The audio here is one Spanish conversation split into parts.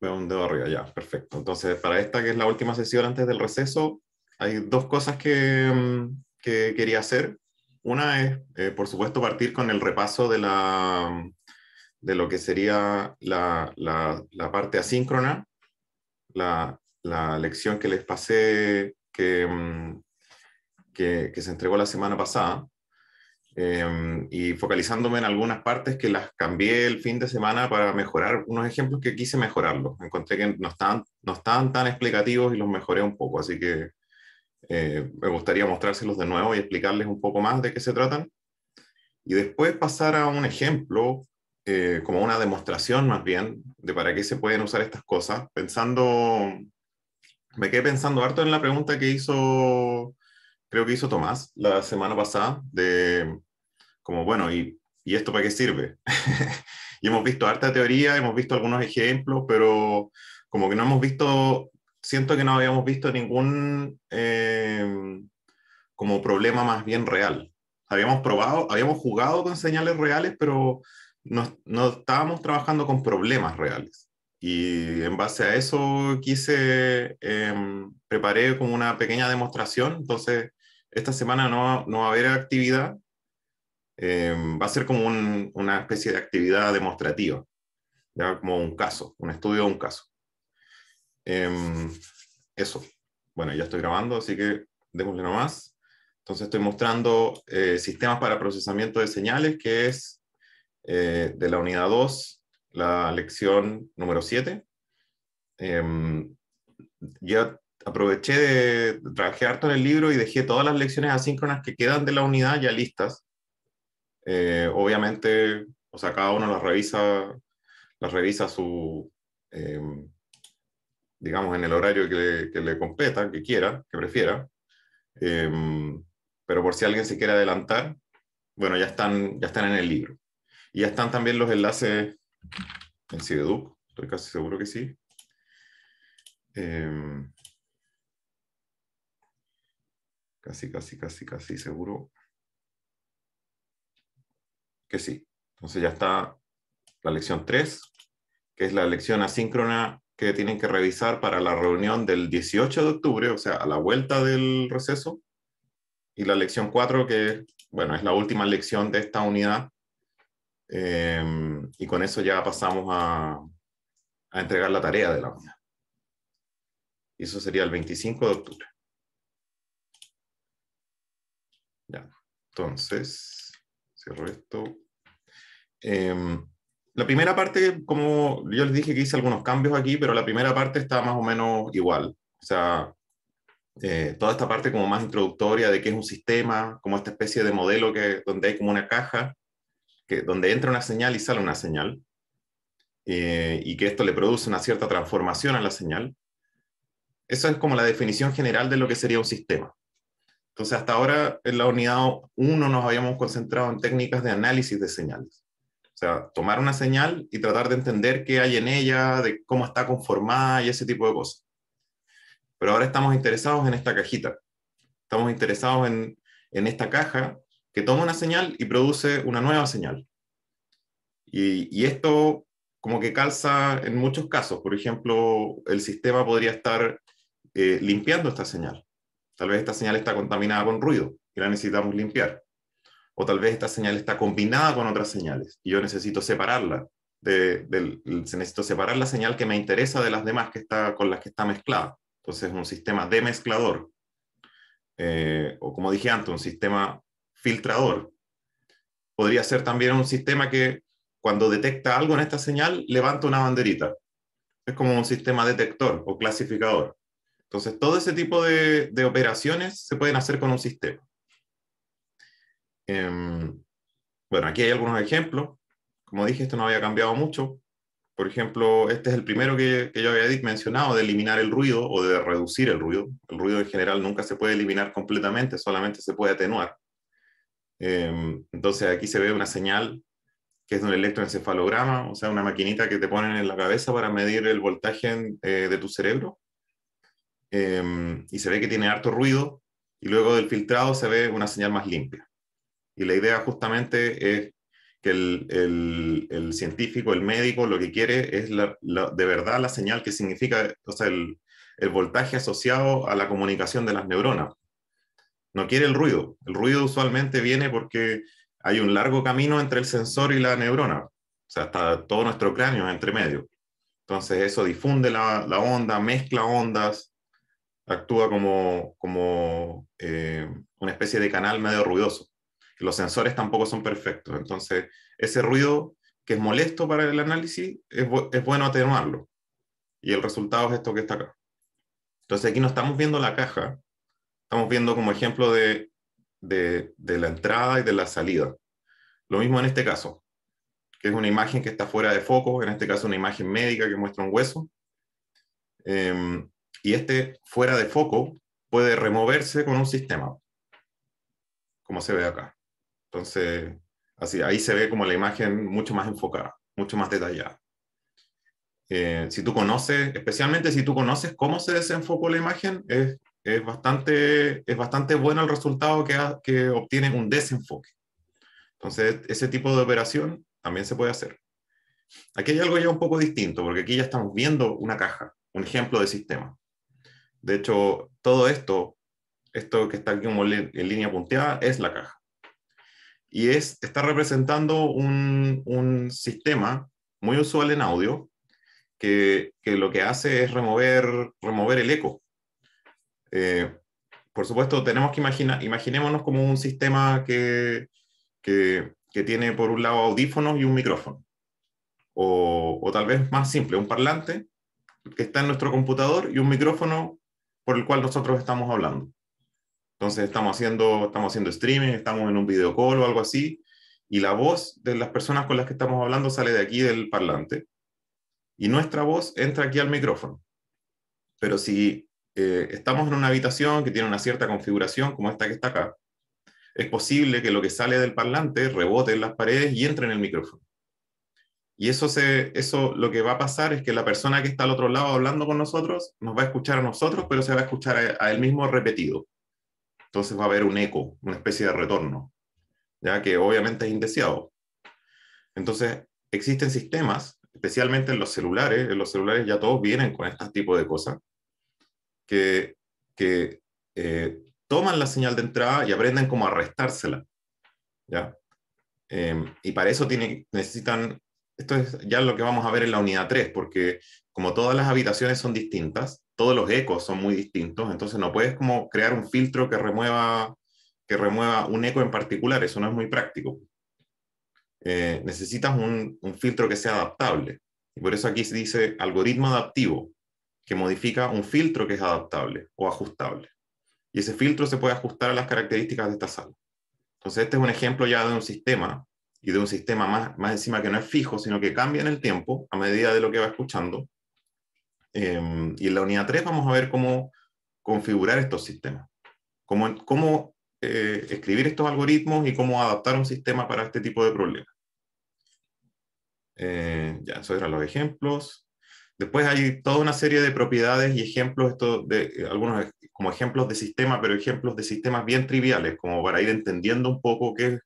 Veo un dedo arriba, ya, perfecto. Entonces, para esta que es la última sesión antes del receso, hay dos cosas que, mm, quería hacer. Una es, eh, por supuesto, partir con el repaso de, la, de lo que sería la, parte asíncrona, la, lección que les pasé, mm, que, que se entregó la semana pasada. Em, y focalizándome en algunas partes que las cambié el fin de semana para mejorar unos ejemplos que quise mejorarlos. Encontré que no estaban, no estaban tan explicativos y los mejoré un poco, así que eh, me gustaría mostrárselos de nuevo y explicarles un poco más de qué se tratan. Y después pasar a un ejemplo, eh, como una demostración más bien, de para qué se pueden usar estas cosas, pensando, me quedé pensando harto en la pregunta que hizo, creo que hizo Tomás la semana pasada, de como, bueno, ¿y, esto para qué sirve? y hemos visto harta teoría, hemos visto algunos ejemplos, pero como que no hemos visto, siento que no habíamos visto ningún em, como problema más bien real. Habíamos probado, habíamos jugado con señales reales, pero no, estábamos trabajando con problemas reales. Y en base a eso quise, eh, preparé como una pequeña demostración. Entonces, esta semana no, no va a haber actividad, Em, va a ser como una especie de actividad demostrativa, ¿ya? como un caso, un estudio de un caso. Em, eso. Bueno, ya estoy grabando, así que démosle nomás. Entonces estoy mostrando eh, sistemas para procesamiento de señales, que es eh, de la unidad 2, la lección número 7. Em, ya aproveché de, trabajé harto en el libro y dejé todas las lecciones asíncronas que quedan de la unidad ya listas. Eh, obviamente, o sea, cada uno las revisa, las revisa su, eh, digamos, en el horario que le, que competa, que quiera, que prefiera. Eh, pero por si alguien se quiere adelantar, bueno, ya están, ya están en el libro. Y ya están también los enlaces en CIDEDUC, estoy casi seguro que sí. Em, casi, casi, casi, casi seguro que sí. Entonces ya está la lección 3, que es la lección asíncrona que tienen que revisar para la reunión del 18 de octubre, o sea, a la vuelta del receso. Y la lección 4, que bueno, es la última lección de esta unidad. Em, y con eso ya pasamos a, a entregar la tarea de la unidad. Y eso sería el 25 de octubre. Ya, entonces resto. Em, la primera parte, como yo les dije que hice algunos cambios aquí, pero la primera parte está más o menos igual. O sea, eh, toda esta parte como más introductoria de qué es un sistema, como esta especie de modelo que, donde hay como una caja, que, donde entra una señal y sale una señal, eh, y que esto le produce una cierta transformación a la señal. Esa es como la definición general de lo que sería un sistema. Entonces, hasta ahora en la unidad 1 nos habíamos concentrado en técnicas de análisis de señales. O sea, tomar una señal y tratar de entender qué hay en ella, de cómo está conformada y ese tipo de cosas. Pero ahora estamos interesados en esta cajita. Estamos interesados en, en esta caja que toma una señal y produce una nueva señal. Y, esto como que calza en muchos casos. Por ejemplo, el sistema podría estar eh, limpiando esta señal. Tal vez esta señal está contaminada con ruido y la necesitamos limpiar. O tal vez esta señal está combinada con otras señales y yo necesito separarla. De, necesita necesito separar la señal que me interesa de las demás que está, con las que está mezclada. Entonces, un sistema de mezclador. Eh, o como dije antes, un sistema filtrador, podría ser también un sistema que cuando detecta algo en esta señal, levanta una banderita. Es como un sistema detector o clasificador. Entonces, todo ese tipo de, operaciones se pueden hacer con un sistema. Em, bueno, aquí hay algunos ejemplos. Como dije, esto no había cambiado mucho. Por ejemplo, este es el primero que, yo había mencionado, de eliminar el ruido o de reducir el ruido. El ruido en general nunca se puede eliminar completamente, solamente se puede atenuar. Em, entonces aquí se ve una señal que es un electroencefalograma, o sea, una maquinita que te ponen en la cabeza para medir el voltaje eh, de tu cerebro. Em, y se ve que tiene harto ruido y luego del filtrado se ve una señal más limpia. Y la idea justamente es que el, el, científico, el médico, lo que quiere es la, la, de verdad la señal que significa, o sea, el, el voltaje asociado a la comunicación de las neuronas. No quiere el ruido. El ruido usualmente viene porque hay un largo camino entre el sensor y la neurona. O sea, está todo nuestro cráneo entre medio. Entonces eso difunde la, la onda, mezcla ondas, actúa como, como eh, una especie de canal medio ruidoso. Los sensores tampoco son perfectos, entonces ese ruido que es molesto para el análisis es, bueno atenuarlo. Y el resultado es esto que está acá. Entonces aquí no estamos viendo la caja, estamos viendo como ejemplo de, la entrada y de la salida. Lo mismo en este caso, que es una imagen que está fuera de foco, en este caso una imagen médica que muestra un hueso. Em, y este fuera de foco puede removerse con un sistema, como se ve acá. Entonces, así, ahí se ve como la imagen mucho más enfocada, mucho más detallada. Eh, si tú conoces, especialmente si tú conoces cómo se desenfocó la imagen, es, bastante, es bastante bueno el resultado que, que obtiene un desenfoque. Entonces, ese tipo de operación también se puede hacer. Aquí hay algo ya un poco distinto, porque aquí ya estamos viendo una caja, un ejemplo de sistema. De hecho, todo esto, esto que está aquí en línea punteada, es la caja. Y es, está representando un, sistema muy usual en audio, que, lo que hace es remover, remover el eco. Eh, por supuesto, tenemos que imaginar, imaginémonos como un sistema que, tiene por un lado audífonos y un micrófono. O, o, tal vez más simple, un parlante que está en nuestro computador y un micrófono por el cual nosotros estamos hablando. Entonces estamos haciendo, estamos haciendo streaming, estamos en un videocall o algo así, y la voz de las personas con las que estamos hablando sale de aquí del parlante, y nuestra voz entra aquí al micrófono. Pero si eh, estamos en una habitación que tiene una cierta configuración, como esta que está acá, es posible que lo que sale del parlante rebote en las paredes y entre en el micrófono. Y eso, se, eso lo que va a pasar es que la persona que está al otro lado hablando con nosotros nos va a escuchar a nosotros, pero se va a escuchar a, él mismo repetido. Entonces va a haber un eco, una especie de retorno, ya que obviamente es indeseado. Entonces existen sistemas, especialmente en los celulares, en los celulares ya todos vienen con este tipo de cosas, que, que eh, toman la señal de entrada y aprenden cómo arrestársela. ¿ya? Em, y para eso tiene, necesitan esto es ya lo que vamos a ver en la unidad 3, porque como todas las habitaciones son distintas, todos los ecos son muy distintos, entonces no puedes como crear un filtro que remueva, que remueva un eco en particular, eso no es muy práctico. Eh, necesitas un, un filtro que sea adaptable. Y por eso aquí se dice algoritmo adaptivo, que modifica un filtro que es adaptable o ajustable. Y ese filtro se puede ajustar a las características de esta sala. Entonces, este es un ejemplo ya de un sistema y de un sistema más, más encima que no es fijo, sino que cambia en el tiempo a medida de lo que va escuchando. Em, y en la unidad 3 vamos a ver cómo configurar estos sistemas, cómo, cómo eh, escribir estos algoritmos y cómo adaptar un sistema para este tipo de problemas. Eh, ya, esos eran los ejemplos. Después hay toda una serie de propiedades y ejemplos, de, eh, algunos como ejemplos de sistema, pero ejemplos de sistemas bien triviales, como para ir entendiendo un poco qué, es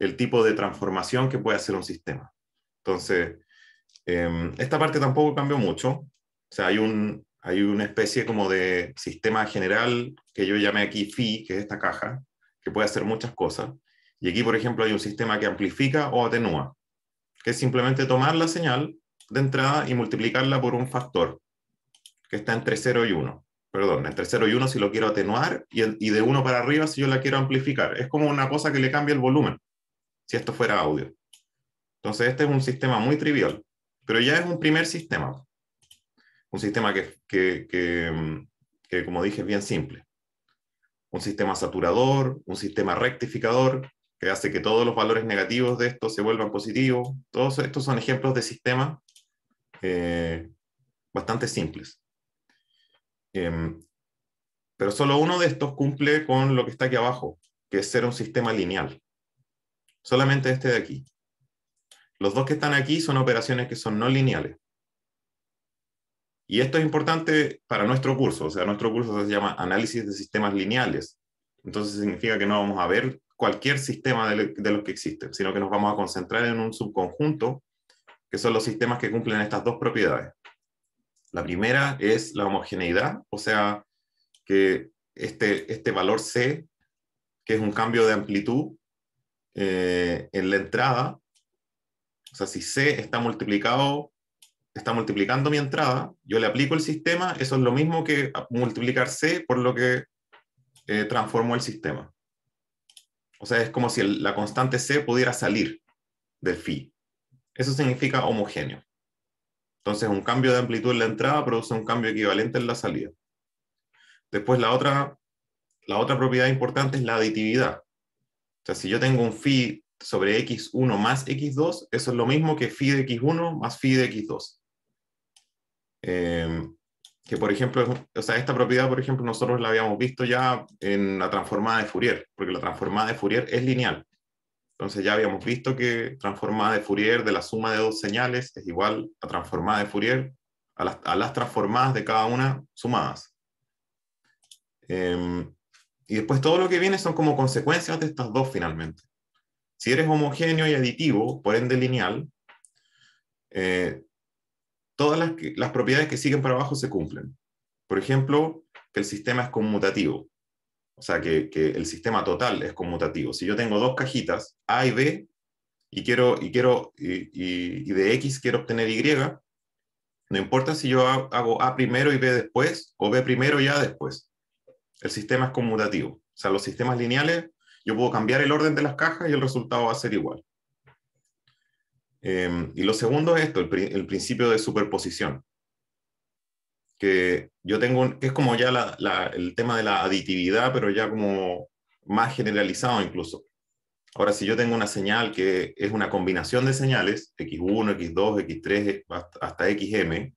el tipo de transformación que puede hacer un sistema. Entonces, em, esta parte tampoco cambió mucho. O sea, hay, un, hay una especie como de sistema general que yo llamé aquí phi, que es esta caja, que puede hacer muchas cosas. Y aquí, por ejemplo, hay un sistema que amplifica o atenúa, que es simplemente tomar la señal de entrada y multiplicarla por un factor, que está entre 0 y 1. Perdón, entre 0 y 1 si lo quiero atenuar y, de 1 para arriba si yo la quiero amplificar. Es como una cosa que le cambia el volumen si esto fuera audio. Entonces, este es un sistema muy trivial, pero ya es un primer sistema. Un sistema que, que, que, mm, que como dije, es bien simple. Un sistema saturador, un sistema rectificador, que hace que todos los valores negativos de esto se vuelvan positivos. Todos estos son ejemplos de sistemas eh, bastante simples. Em, pero solo uno de estos cumple con lo que está aquí abajo, que es ser un sistema lineal solamente este de aquí. Los dos que están aquí son operaciones que son no lineales. Y esto es importante para nuestro curso, o sea, nuestro curso se llama Análisis de Sistemas Lineales. Entonces significa que no vamos a ver cualquier sistema de los que existen, sino que nos vamos a concentrar en un subconjunto, que son los sistemas que cumplen estas dos propiedades. La primera es la homogeneidad, o sea, que este, este valor C, que es un cambio de amplitud, eh, en la entrada, o sea, si C está multiplicado, está multiplicando mi entrada, yo le aplico el sistema, eso es lo mismo que multiplicar C por lo que eh, transformó el sistema. O sea, es como si la constante C pudiera salir del phi. Eso significa homogéneo. Entonces, un cambio de amplitud en la entrada produce un cambio equivalente en la salida. Después, la otra, la otra propiedad importante es la aditividad. O sea, si yo tengo un phi sobre x1 más x2, eso es lo mismo que phi de x1 más phi de x2. que por ejemplo, o sea, esta propiedad, por ejemplo, nosotros la habíamos visto ya en la transformada de Fourier, porque la transformada de Fourier es lineal. Entonces ya habíamos visto que transformada de Fourier de la suma de dos señales es igual a transformada de Fourier a las, transformadas de cada una sumadas. Eh, y después todo lo que viene son como consecuencias de estas dos finalmente. Si eres homogéneo y aditivo, por ende lineal, eh, todas las, propiedades que siguen para abajo se cumplen. Por ejemplo, que el sistema es conmutativo. O sea, que, el sistema total es conmutativo. Si yo tengo dos cajitas, A y B, y, quiero, y, quiero, y, y de X quiero obtener Y, no importa si yo hago A primero y B después, o B primero y A después. El sistema es conmutativo. O sea, los sistemas lineales, yo puedo cambiar el orden de las cajas y el resultado va a ser igual. Em, y lo segundo es esto, el, principio de superposición. Que yo tengo, que es como ya la, el tema de la aditividad, pero ya como más generalizado incluso. Ahora, si yo tengo una señal que es una combinación de señales, X1, X2, X3, hasta XM,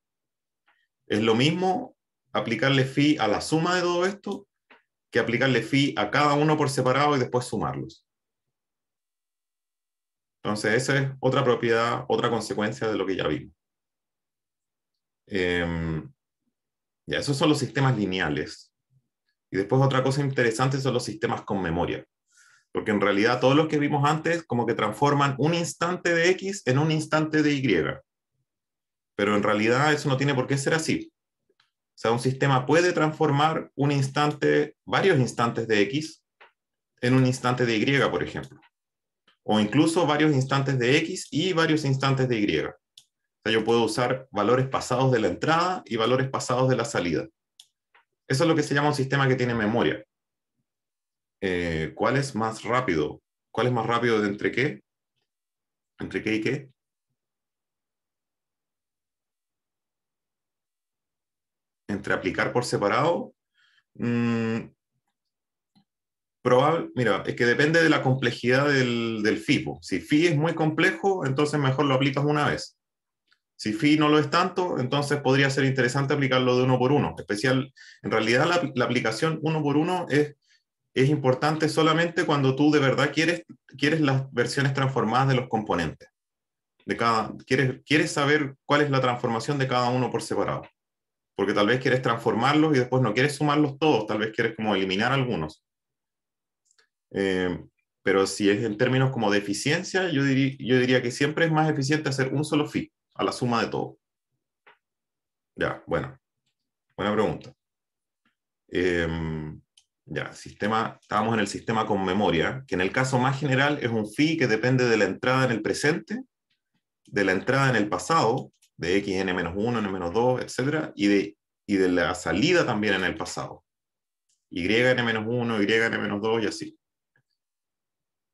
es lo mismo aplicarle phi a la suma de todo esto que aplicarle fi a cada uno por separado y después sumarlos. Entonces, esa es otra propiedad, otra consecuencia de lo que ya vimos. Eh, ya, esos son los sistemas lineales. Y después otra cosa interesante son los sistemas con memoria. Porque en realidad todos los que vimos antes como que transforman un instante de X en un instante de Y. Pero en realidad eso no tiene por qué ser así. O sea, un sistema puede transformar un instante, varios instantes de X, en un instante de Y, por ejemplo. O incluso varios instantes de X y varios instantes de Y. O sea, yo puedo usar valores pasados de la entrada y valores pasados de la salida. Eso es lo que se llama un sistema que tiene memoria. Eh, ¿Cuál es más rápido? ¿Cuál es más rápido de entre qué? ¿Entre qué y qué? entre aplicar por separado, mm, probable, mira, es que depende de la complejidad del, del Si FI es muy complejo, entonces mejor lo aplicas una vez. Si FI no lo es tanto, entonces podría ser interesante aplicarlo de uno por uno. Especial, en realidad la, la aplicación uno por uno es, es importante solamente cuando tú de verdad quieres, quieres las versiones transformadas de los componentes. De cada, quieres, quieres saber cuál es la transformación de cada uno por separado porque tal vez quieres transformarlos y después no quieres sumarlos todos, tal vez quieres como eliminar algunos. Eh, pero si es en términos como de eficiencia, yo, diría, que siempre es más eficiente hacer un solo FI a la suma de todo. Ya, bueno. Buena pregunta. Em, ya, sistema, estábamos en el sistema con memoria, que en el caso más general es un FI que depende de la entrada en el presente, de la entrada en el pasado de X, N-1, N-2, etc. Y de, y de la salida también en el pasado. Y, N-1, Y, N-2 y así.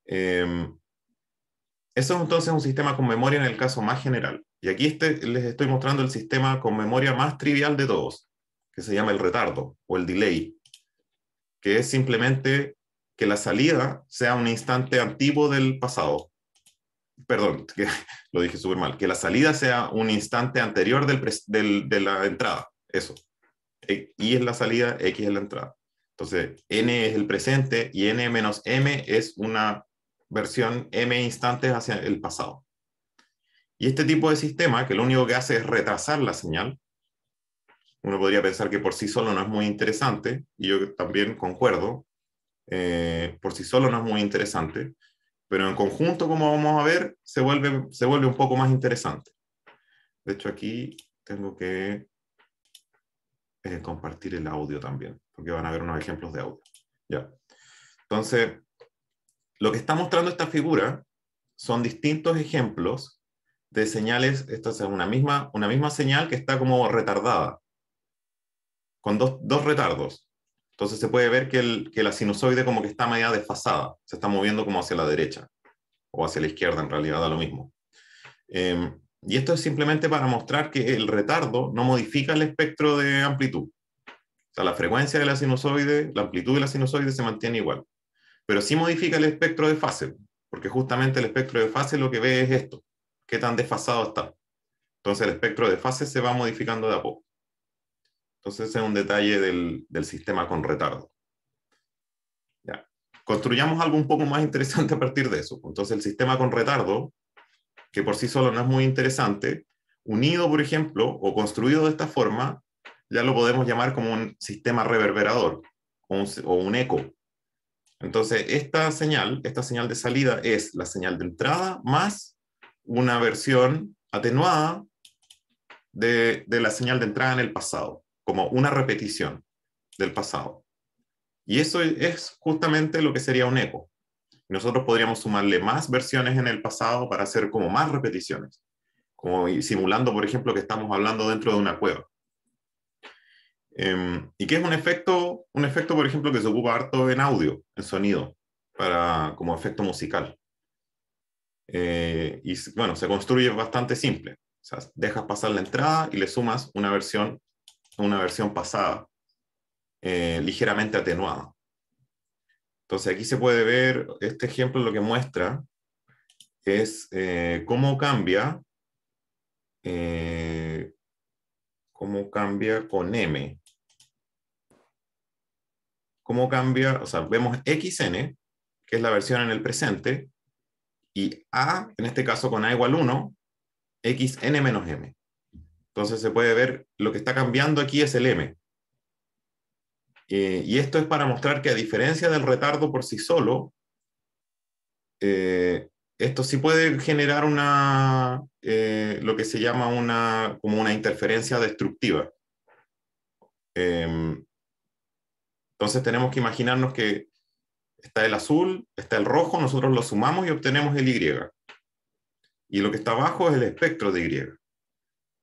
Em, eso es entonces un sistema con memoria en el caso más general. Y aquí este, les estoy mostrando el sistema con memoria más trivial de todos, que se llama el retardo o el delay, que es simplemente que la salida sea un instante antiguo del pasado perdón, lo dije súper mal, que la salida sea un instante anterior del, de la entrada, eso. Y e, es la salida, X es la entrada. Entonces, N es el presente y N menos M es una versión M instantes hacia el pasado. Y este tipo de sistema, que lo único que hace es retrasar la señal, uno podría pensar que por sí solo no es muy interesante, y yo también concuerdo, eh, por sí solo no es muy interesante, pero en conjunto, como vamos a ver, se vuelve, se vuelve un poco más interesante. De hecho, aquí tengo que eh, compartir el audio también, porque van a ver unos ejemplos de audio. Ya. Entonces, lo que está mostrando esta figura son distintos ejemplos de señales, Esta es una misma, una misma señal que está como retardada, con dos retardos. Entonces se puede ver que, la sinusoide como que está media desfasada, se está moviendo como hacia la derecha o hacia la izquierda, en realidad da lo mismo. Em, y esto es simplemente para mostrar que el retardo no modifica el espectro de amplitud. O sea, la frecuencia de la sinusoide, la amplitud de la sinusoide se mantiene igual. Pero sí modifica el espectro de fase, porque justamente el espectro de fase lo que ve es esto, qué tan desfasado está. Entonces el espectro de fase se va modificando de a poco. Entonces, ese es un detalle del, sistema con retardo. Construyamos algo un poco más interesante a partir de eso. Entonces, el sistema con retardo, que por sí solo no es muy interesante, unido, por ejemplo, o construido de esta forma, ya lo podemos llamar como un sistema reverberador o un, eco. Entonces, esta señal, esta señal de salida es la señal de entrada más una versión atenuada de, la señal de entrada en el pasado como una repetición del pasado. Y eso es justamente lo que sería un eco. Nosotros podríamos sumarle más versiones en el pasado para hacer como más repeticiones, como simulando, por ejemplo, que estamos hablando dentro de una cueva. Em, y que es un efecto, un efecto, por ejemplo, que se ocupa harto en audio, en sonido, para, como efecto musical. Eh, y bueno, se construye bastante simple. O sea, dejas pasar la entrada y le sumas una versión una versión pasada, eh, ligeramente atenuada. Entonces aquí se puede ver, este ejemplo lo que muestra es eh, cómo cambia eh, cómo cambia con M. Cómo cambia, o sea, vemos XN, que es la versión en el presente, y A, en este caso con A igual 1, XN menos M. Entonces se puede ver, lo que está cambiando aquí es el M. Eh, y esto es para mostrar que a diferencia del retardo por sí solo, eh, esto sí puede generar una, eh, lo que se llama una, como una interferencia destructiva. Em, entonces tenemos que imaginarnos que está el azul, está el rojo, nosotros lo sumamos y obtenemos el Y. Y lo que está abajo es el espectro de Y.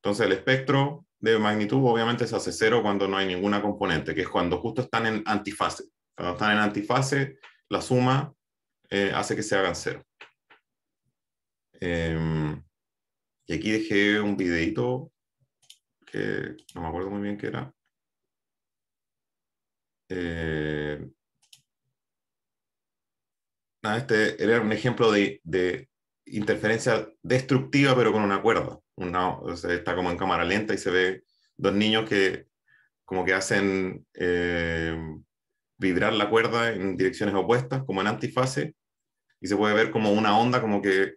Entonces el espectro de magnitud obviamente se hace cero cuando no hay ninguna componente, que es cuando justo están en antifase. Cuando están en antifase, la suma eh, hace que se hagan cero. Em, y aquí dejé un videito que no me acuerdo muy bien qué era. Eh, este era un ejemplo de, de interferencia destructiva pero con una cuerda una, está como en cámara lenta y se ve dos niños que como que hacen eh, vibrar la cuerda en direcciones opuestas, como en antifase, y se puede ver como una onda como que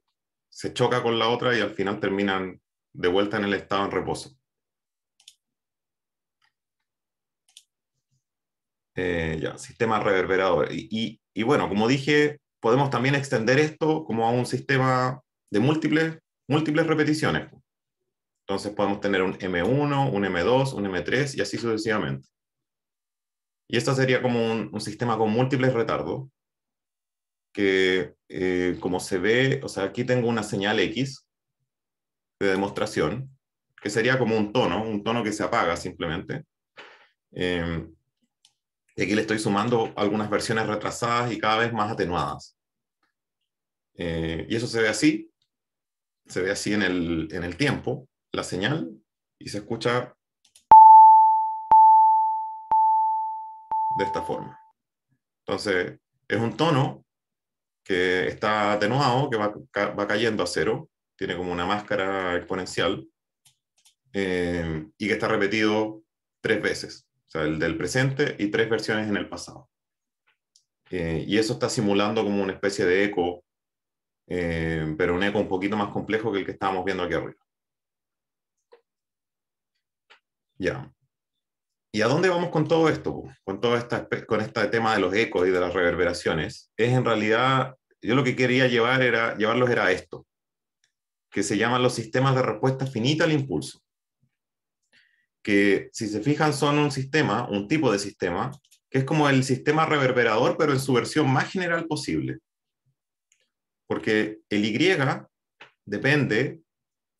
se choca con la otra y al final terminan de vuelta en el estado en reposo. Eh, ya, sistema reverberador. Y, y, y, bueno, como dije, podemos también extender esto como a un sistema de múltiples, múltiples repeticiones. Entonces podemos tener un M1, un M2, un M3 y así sucesivamente. Y esto sería como un, sistema con múltiples retardos, que eh, como se ve, o sea, aquí tengo una señal X de demostración, que sería como un tono, un tono que se apaga simplemente. Em, y aquí le estoy sumando algunas versiones retrasadas y cada vez más atenuadas. Eh, y eso se ve así, se ve así en el tiempo la señal y se escucha de esta forma. Entonces, es un tono que está atenuado, que va, cayendo a cero, tiene como una máscara exponencial eh, y que está repetido tres veces, o sea, el del presente y tres versiones en el pasado. Eh, y eso está simulando como una especie de eco, eh, pero un eco un poquito más complejo que el que estábamos viendo aquí arriba. Ya. ¿Y a dónde vamos con todo esto? Con todo esta, con este tema de los ecos y de las reverberaciones. Es en realidad, yo lo que quería llevar era, llevarlos era esto, que se llaman los sistemas de respuesta finita al impulso. Que si se fijan son un sistema, un tipo de sistema, que es como el sistema reverberador, pero en su versión más general posible. Porque el Y depende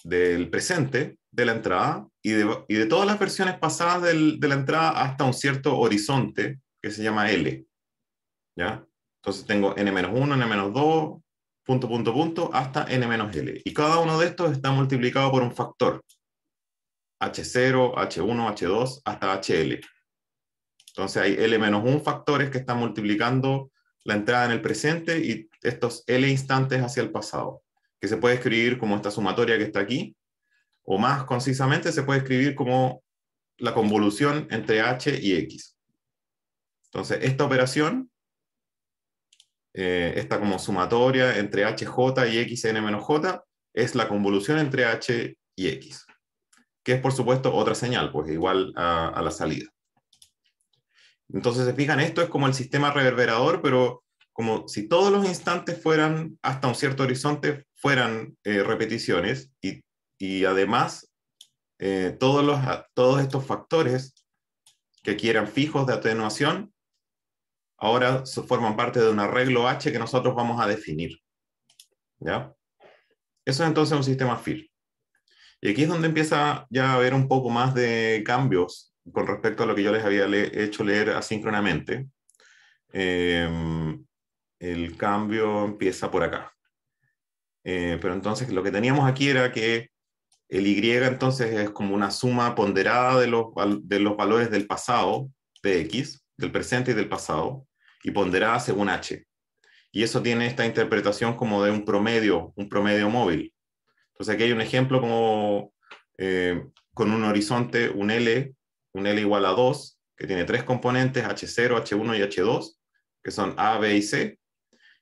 del presente, de la entrada, y de, todas las versiones pasadas de la entrada hasta un cierto horizonte que se llama L. ¿Ya? Entonces tengo n-1, n-2, punto, punto, punto, hasta n-l. Y cada uno de estos está multiplicado por un factor. h0, h1, h2, hasta hl. Entonces hay l-1 factores que están multiplicando la entrada en el presente y estos l instantes hacia el pasado, que se puede escribir como esta sumatoria que está aquí, o más concisamente se puede escribir como la convolución entre h y x. Entonces, esta operación, eh, esta como sumatoria entre hj y xn menos j, es la convolución entre h y x, que es por supuesto otra señal, pues igual a, la salida. Entonces, se fijan, esto es como el sistema reverberador, pero como si todos los instantes fueran, hasta un cierto horizonte, fueran eh, repeticiones, y y además, eh, todos, los, todos estos factores que aquí eran fijos de atenuación, ahora forman parte de un arreglo H que nosotros vamos a definir. ¿Ya? Eso es entonces un sistema FIR. Y aquí es donde empieza ya a haber un poco más de cambios con respecto a lo que yo les había hecho leer asíncronamente. Em, el cambio empieza por acá. Eh, pero entonces lo que teníamos aquí era que el Y entonces es como una suma ponderada de los, de los valores del pasado, de X, del presente y del pasado, y ponderada según H. Y eso tiene esta interpretación como de un promedio, un promedio móvil. Entonces aquí hay un ejemplo como eh, con un horizonte, un L, un L igual a 2, que tiene tres componentes, H0, H1 y H2, que son A, B y C.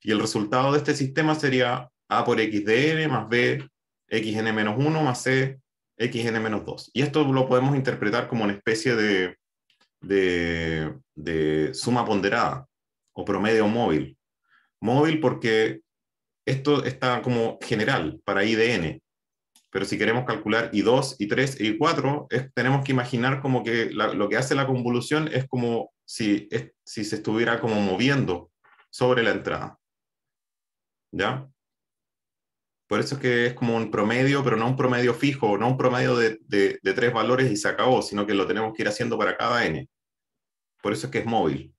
Y el resultado de este sistema sería A por X de N más B xn-1 más c xn-2. Y esto lo podemos interpretar como una especie de, suma ponderada o promedio móvil. Móvil porque esto está como general para idn. pero si queremos calcular i2, i3 y i4, es, tenemos que imaginar como que lo que hace la convolución es como si, si se estuviera como moviendo sobre la entrada. ¿Ya? Por eso es que es como un promedio, pero no un promedio fijo, no un promedio de, tres valores y se acabó, sino que lo tenemos que ir haciendo para cada n. Por eso es que es móvil.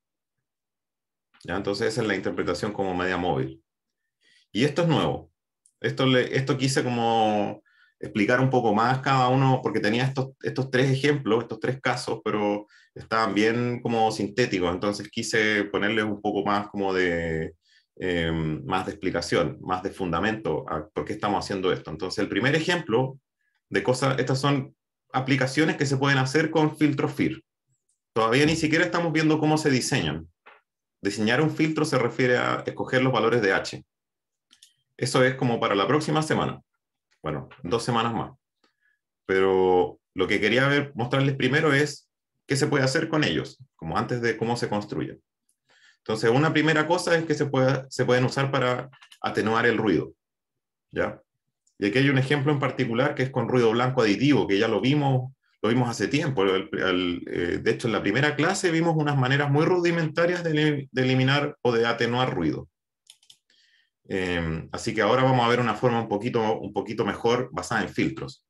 ¿Ya? Entonces esa es la interpretación como media móvil. Y esto es nuevo. Esto, esto quise como explicar un poco más cada uno, porque tenía estos, estos tres ejemplos, estos tres casos, pero estaban bien como sintéticos, entonces quise ponerles un poco más como de, Em, más de explicación, más de fundamento a por qué estamos haciendo esto. Entonces, el primer ejemplo de cosas, estas son aplicaciones que se pueden hacer con filtros FIR. Todavía ni siquiera estamos viendo cómo se diseñan. Diseñar un filtro se refiere a escoger los valores de H. Eso es como para la próxima semana. Bueno, dos semanas más. Pero lo que quería ver, mostrarles primero es qué se puede hacer con ellos, como antes de cómo se construyen. Entonces, una primera cosa es que se, se pueden usar para atenuar el ruido. ¿ya? Y aquí hay un ejemplo en particular que es con ruido blanco aditivo, que ya lo vimos, lo vimos hace tiempo. Eh, de hecho, en la primera clase vimos unas maneras muy rudimentarias de, eliminar o de atenuar ruido. Em, así que ahora vamos a ver una forma un poquito, un poquito mejor basada en filtros.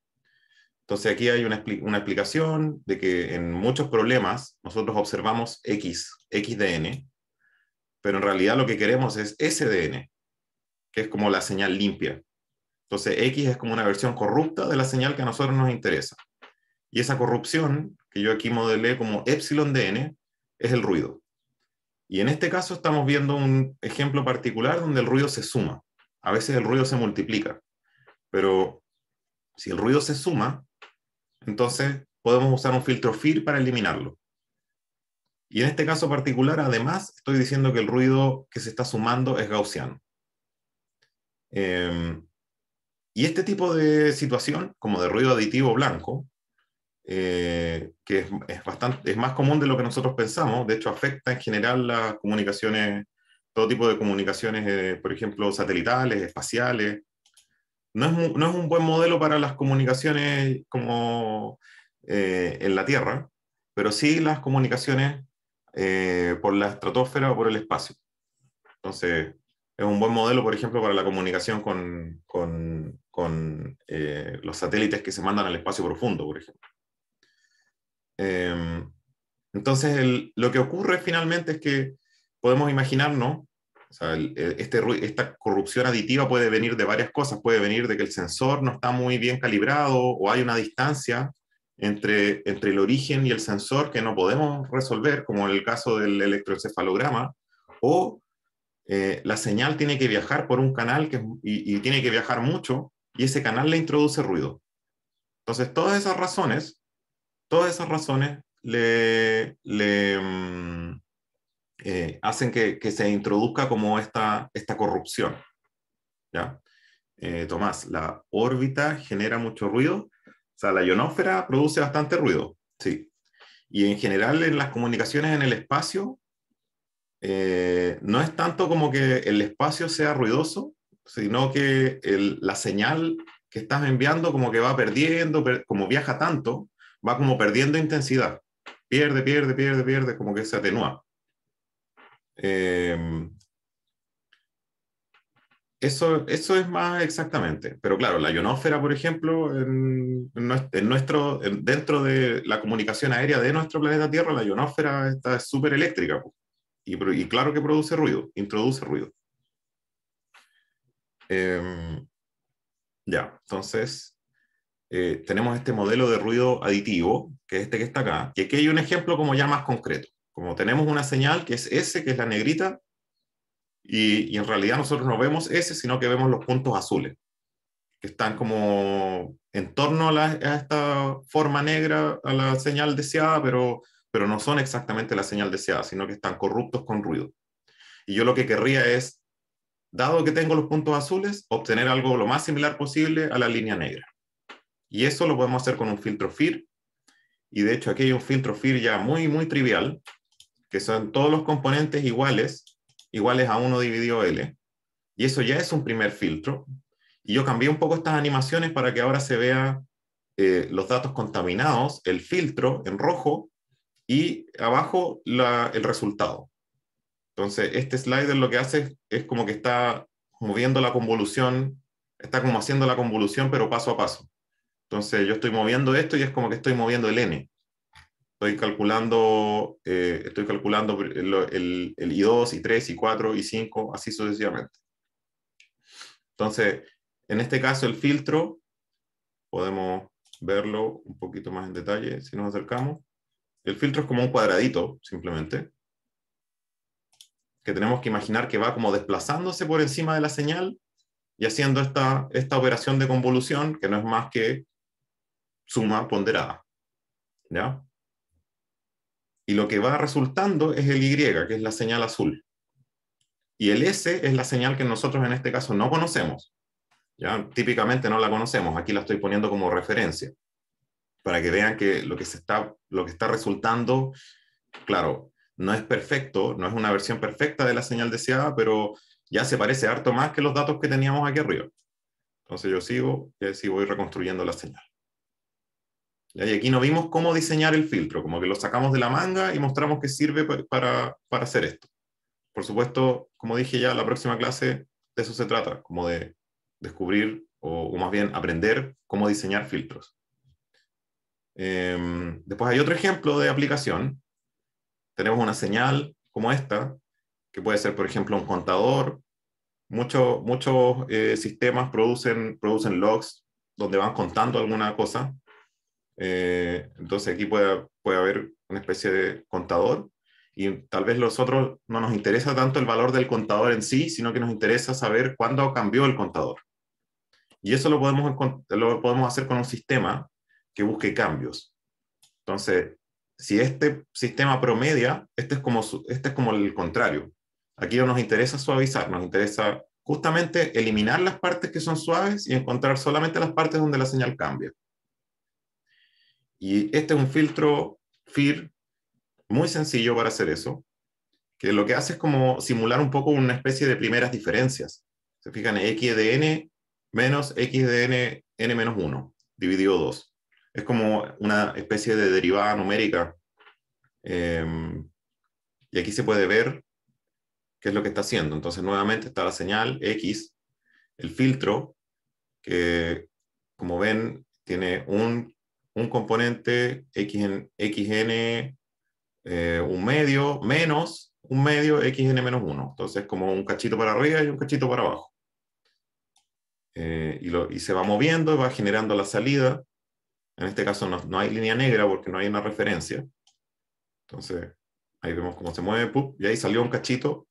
Entonces aquí hay una, una explicación de que en muchos problemas nosotros observamos X, X de N, pero en realidad lo que queremos es SDN, que es como la señal limpia. Entonces, X es como una versión corrupta de la señal que a nosotros nos interesa. Y esa corrupción, que yo aquí modelé como epsilon DN, es el ruido. Y en este caso estamos viendo un ejemplo particular donde el ruido se suma. A veces el ruido se multiplica, pero si el ruido se suma, entonces podemos usar un filtro FIR para eliminarlo. Y en este caso particular, además, estoy diciendo que el ruido que se está sumando es gaussiano. Em, y este tipo de situación, como de ruido aditivo blanco, eh, que es, bastante, es más común de lo que nosotros pensamos, de hecho afecta en general las comunicaciones, todo tipo de comunicaciones, eh, por ejemplo, satelitales, espaciales. No es, no es, un buen modelo para las comunicaciones como eh, en la Tierra, pero sí las comunicaciones eh, por la estratosfera o por el espacio. Entonces, es un buen modelo, por ejemplo, para la comunicación con, eh, los satélites que se mandan al espacio profundo, por ejemplo. Em, entonces, lo que ocurre finalmente es que podemos imaginarnos, eh, este esta corrupción aditiva puede venir de varias cosas, puede venir de que el sensor no está muy bien calibrado o hay una distancia entre, entre el origen y el sensor que no podemos resolver, como en el caso del electroencefalograma, o eh, la señal tiene que viajar por un canal que, y, tiene que viajar mucho, y ese canal le introduce ruido. Entonces, todas esas razones, todas esas razones le, le mm, eh, hacen que, que, se introduzca como esta, esta corrupción. ¿ya? Eh, Tomás, la órbita genera mucho ruido o sea, la ionósfera produce bastante ruido, sí. Y en general en las comunicaciones en el espacio, eh, no es tanto como que el espacio sea ruidoso, sino que la señal que estás enviando como que va perdiendo, como viaja tanto, va como perdiendo intensidad. Pierde, pierde, pierde, pierde, como que se atenúa. Eh, eso, es más exactamente. Pero claro, la ionósfera, por ejemplo, en, nuestro, dentro de la comunicación aérea de nuestro planeta Tierra, la ionósfera está súper eléctrica. Y, claro que produce ruido, introduce ruido. Em, ya, entonces eh, tenemos este modelo de ruido aditivo, que es este que está acá. Y aquí hay un ejemplo como ya más concreto. Como tenemos una señal que es ese, que es la negrita, y, en realidad nosotros no vemos ese, sino que vemos los puntos azules, que están como en torno a, esta forma negra, a la señal deseada, pero, pero no son exactamente la señal deseada, sino que están corruptos con ruido. Y yo lo que querría es, dado que tengo los puntos azules, obtener algo lo más similar posible a la línea negra. Y eso lo podemos hacer con un filtro FIR. Y de hecho aquí hay un filtro FIR ya muy, muy trivial, que son todos los componentes iguales iguales a 1 dividido L. Y eso ya es un primer filtro. Y yo cambié un poco estas animaciones para que ahora se vea eh, los datos contaminados, el filtro en rojo y abajo el resultado. Entonces, este slider lo que hace es como que está moviendo la convolución, está como haciendo la convolución, pero paso a paso. Entonces, yo estoy moviendo esto y es como que estoy moviendo el n estoy calculando, eh, estoy calculando el, I2, I3, I4, I5, así sucesivamente. Entonces, en este caso el filtro, podemos verlo un poquito más en detalle si nos acercamos. El filtro es como un cuadradito, simplemente, que tenemos que imaginar que va como desplazándose por encima de la señal y haciendo esta, esta operación de convolución, que no es más que suma ponderada. ¿Ya? y lo que va resultando es el Y, que es la señal azul. Y el S es la señal que nosotros en este caso no conocemos. ¿ya? Típicamente no la conocemos, aquí la estoy poniendo como referencia, para que vean que lo que, se está, lo que está resultando, claro, no es perfecto, no es una versión perfecta de la señal deseada, pero ya se parece harto más que los datos que teníamos aquí arriba. Entonces yo sigo y voy reconstruyendo la señal. Y aquí no vimos cómo diseñar el filtro, como que lo sacamos de la manga y mostramos que sirve para, hacer esto. Por supuesto, como dije ya, la próxima clase de eso se trata, como de descubrir o, más bien aprender cómo diseñar filtros. Em, después hay otro ejemplo de aplicación. Tenemos una señal como esta, que puede ser, por ejemplo, un contador. muchos muchos eh, sistemas producen, producen logs donde van contando alguna cosa. Eh, entonces aquí puede, haber una especie de contador y tal vez los otros no nos interesa tanto el valor del contador en sí, sino que nos interesa saber cuándo cambió el contador. Y eso lo podemos, lo podemos hacer con un sistema que busque cambios. Entonces, si este sistema promedia, este es como, este es como el contrario. Aquí no nos interesa suavizar, nos interesa justamente eliminar las partes que son suaves y encontrar solamente las partes donde la señal cambia. Y este es un filtro FIR muy sencillo para hacer eso, que lo que hace es como simular un poco una especie de primeras diferencias. Se fijan, x de n menos x de n, n menos 1, dividido 2. Es como una especie de derivada numérica. Em, y aquí se puede ver qué es lo que está haciendo. Entonces, nuevamente está la señal x, el filtro, que como ven, tiene un un componente, xn, eh, un medio, menos un medio, xn menos 1. Entonces como un cachito para arriba y un cachito para abajo. Eh, y, se va moviendo va generando la salida. En este caso no, hay línea negra porque no hay una referencia. Entonces ahí vemos cómo se mueve, y ahí salió un cachito,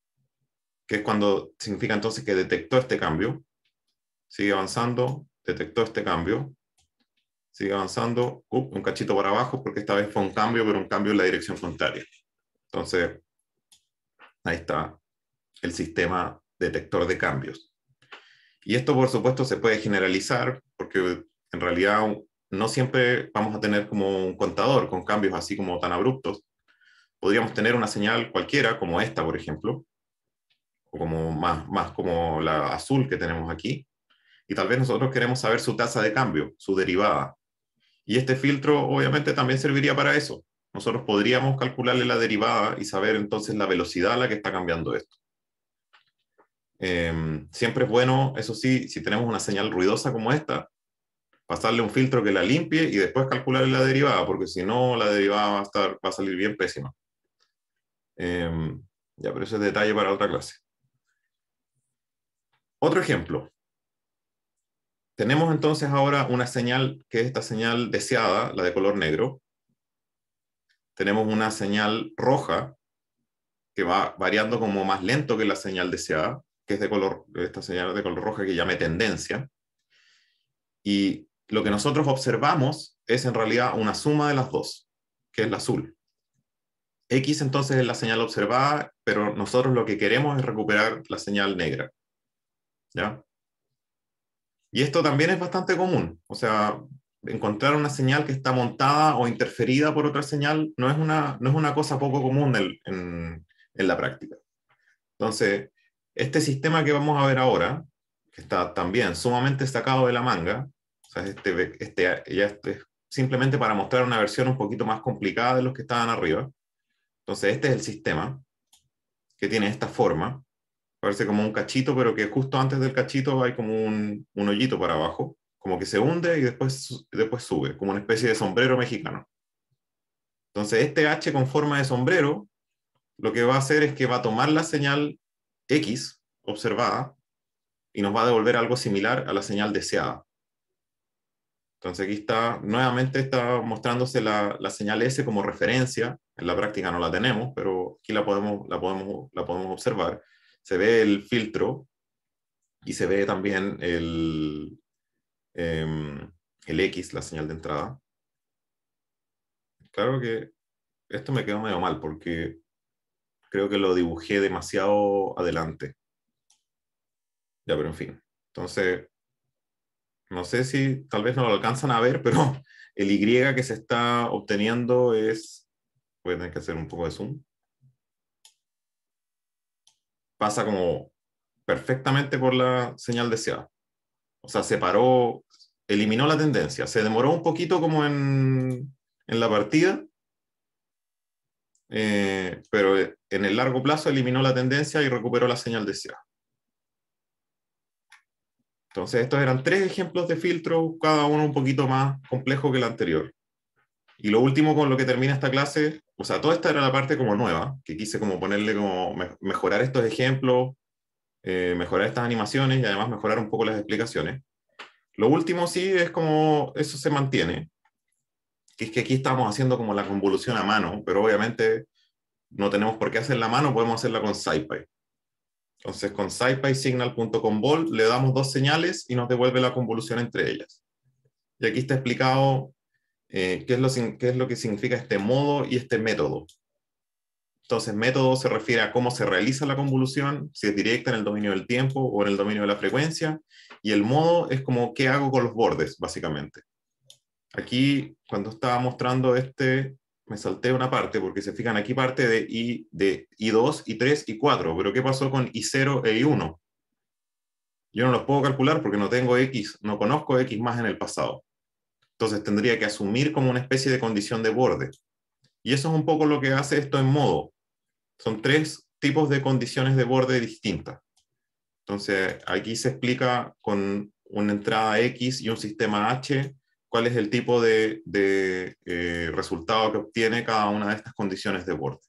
que es cuando significa entonces que detectó este cambio. Sigue avanzando, detectó este cambio, sigue avanzando, un cachito para abajo, porque esta vez fue un cambio, pero un cambio en la dirección contraria. Entonces, ahí está el sistema detector de cambios. Y esto, por supuesto, se puede generalizar, porque en realidad no siempre vamos a tener como un contador con cambios así como tan abruptos. Podríamos tener una señal cualquiera, como esta, por ejemplo, o como más, más como la azul que tenemos aquí, y tal vez nosotros queremos saber su tasa de cambio, su derivada. Y este filtro obviamente también serviría para eso. Nosotros podríamos calcularle la derivada y saber entonces la velocidad a la que está cambiando esto. Em, siempre es bueno, eso sí, si tenemos una señal ruidosa como esta, pasarle un filtro que la limpie y después calcularle la derivada, porque si no, la derivada va a, estar, va a salir bien pésima. Em, ya, pero ese es detalle para otra clase. Otro ejemplo. Tenemos entonces ahora una señal que es esta señal deseada, la de color negro. Tenemos una señal roja que va variando como más lento que la señal deseada, que es de color, esta señal de color roja que llame tendencia. Y lo que nosotros observamos es en realidad una suma de las dos, que es la azul. X entonces es la señal observada, pero nosotros lo que queremos es recuperar la señal negra. ¿Ya? Y esto también es bastante común, o sea, encontrar una señal que está montada o interferida por otra señal no es una, no es una cosa poco común en, la práctica. Entonces, este sistema que vamos a ver ahora, que está también sumamente sacado de la manga, este, este, ya este simplemente para mostrar una versión un poquito más complicada de los que estaban arriba. Entonces, este es el sistema que tiene esta forma parece como un cachito, pero que justo antes del cachito hay como un, un hoyito para abajo, como que se hunde y después, después sube, como una especie de sombrero mexicano. Entonces, este H con forma de sombrero, lo que va a hacer es que va a tomar la señal X observada y nos va a devolver algo similar a la señal deseada. Entonces aquí está, nuevamente está mostrándose la, la, señal S como referencia. En la práctica no la tenemos, pero aquí la podemos, la podemos, la podemos observar se ve el filtro y se ve también el, em, el X, la señal de entrada. Claro que esto me quedó medio mal porque creo que lo dibujé demasiado adelante. Ya, pero en fin. Entonces, no sé si tal vez no lo alcanzan a ver, pero el Y que se está obteniendo es, voy a tener que hacer un poco de zoom, pasa como perfectamente por la señal deseada. O sea, se paró, eliminó la tendencia, se demoró un poquito como en, la partida, eh, pero en el largo plazo eliminó la tendencia y recuperó la señal deseada. Entonces, estos eran tres ejemplos de filtro, cada uno un poquito más complejo que el anterior. Y lo último con lo que termina esta clase o sea, toda esta era la parte como nueva, que quise como ponerle como mejorar estos ejemplos, eh, mejorar estas animaciones y además mejorar un poco las explicaciones. Lo último sí es como eso se mantiene, que es que aquí estamos haciendo como la convolución a mano, pero obviamente no tenemos por qué hacerla a mano, podemos hacerla con SciPy. Entonces con SciPy.signal.convolve le damos dos señales y nos devuelve la convolución entre ellas. Y aquí está explicado eh, ¿qué, es lo, que significa este modo y este método. Entonces, método se refiere a cómo se realiza la convolución, si es directa en el dominio del tiempo o en el dominio de la frecuencia, y el modo es como qué hago con los bordes, básicamente. Aquí, cuando estaba mostrando este, me salté una parte, porque se fijan aquí parte de, I, de I2, I3, I4, pero ¿qué pasó con I0 e I1? Yo no los puedo calcular porque no tengo X, no conozco X más en el pasado. Entonces tendría que asumir como una especie de condición de borde. Y eso es un poco lo que hace esto en modo. Son tres tipos de condiciones de borde distintas. Entonces aquí se explica con una entrada X y un sistema H cuál es el tipo de, eh, resultado que obtiene cada una de estas condiciones de borde.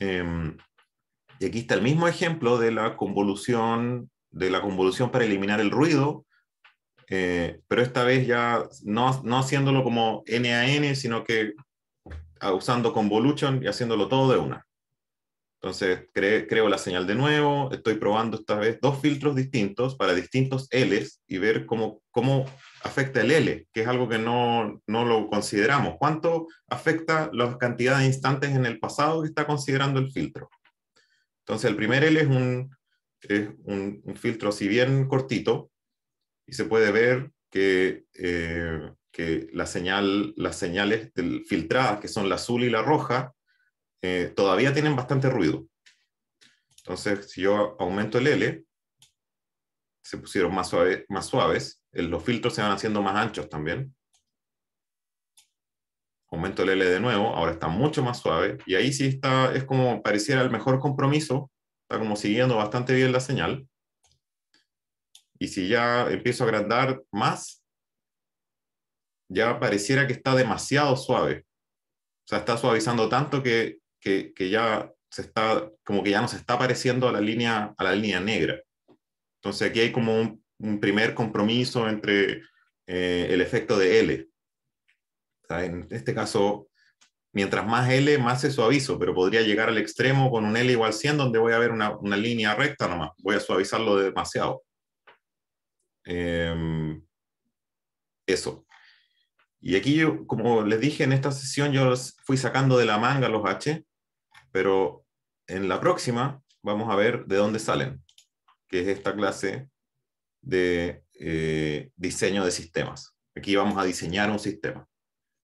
Em, y aquí está el mismo ejemplo de la convolución, de la convolución para eliminar el ruido, eh, pero esta vez ya no, haciéndolo como N N, sino que ah, usando convolution y haciéndolo todo de una. Entonces creo la señal de nuevo, estoy probando esta vez dos filtros distintos para distintos Ls y ver cómo, afecta el L, que es algo que no, lo consideramos. ¿Cuánto afecta la cantidad de instantes en el pasado que está considerando el filtro? Entonces el primer L es un, un filtro, si bien cortito, y se puede ver que, eh, que la señal, las señales filtradas, que son la azul y la roja, eh, todavía tienen bastante ruido. Entonces, si yo aumento el L, se pusieron más, más suaves, eh, los filtros se van haciendo más anchos también. Aumento el L de nuevo, ahora está mucho más suave, y ahí sí está, es como pareciera el mejor compromiso, está como siguiendo bastante bien la señal. Y si ya empiezo a agrandar más, ya pareciera que está demasiado suave. O sea, está suavizando tanto que, ya se está, como que ya nos está pareciendo a la línea, a la línea negra. Entonces aquí hay como un, primer compromiso entre eh, el efecto de L. en este caso, mientras más L, más se suavizo, pero podría llegar al extremo con un L igual 100, donde voy a ver una, una línea recta nomás. Voy a suavizarlo demasiado. Em, eso. Y aquí, como les dije en esta sesión, yo fui sacando de la manga los H, pero en la próxima vamos a ver de dónde salen, que es esta clase de eh, diseño de sistemas. Aquí vamos a diseñar un sistema.